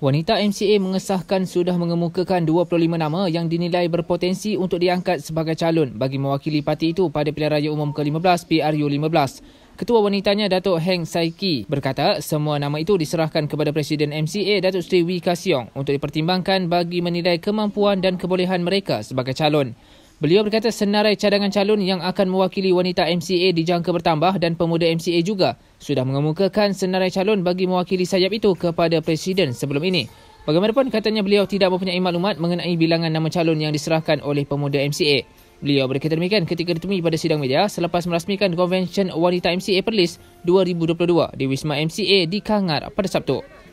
Wanita MCA mengesahkan sudah mengemukakan 25 nama yang dinilai berpotensi untuk diangkat sebagai calon bagi mewakili parti itu pada pilihan raya umum ke-15 PRU-15. Ketua wanitanya Datuk Heng Saiki berkata semua nama itu diserahkan kepada Presiden MCA Datuk Seri Wee Kasiong untuk dipertimbangkan bagi menilai kemampuan dan kebolehan mereka sebagai calon. Beliau berkata senarai cadangan calon yang akan mewakili wanita MCA dijangka bertambah dan pemuda MCA juga sudah mengemukakan senarai calon bagi mewakili sayap itu kepada Presiden sebelum ini. Bagaimanapun katanya beliau tidak mempunyai maklumat mengenai bilangan nama calon yang diserahkan oleh pemuda MCA. Beliau berkata demikian ketika ditemui pada sidang media selepas merasmikan Convention Wanita MCA Perlis 2022 di Wisma MCA di Kangar pada Sabtu.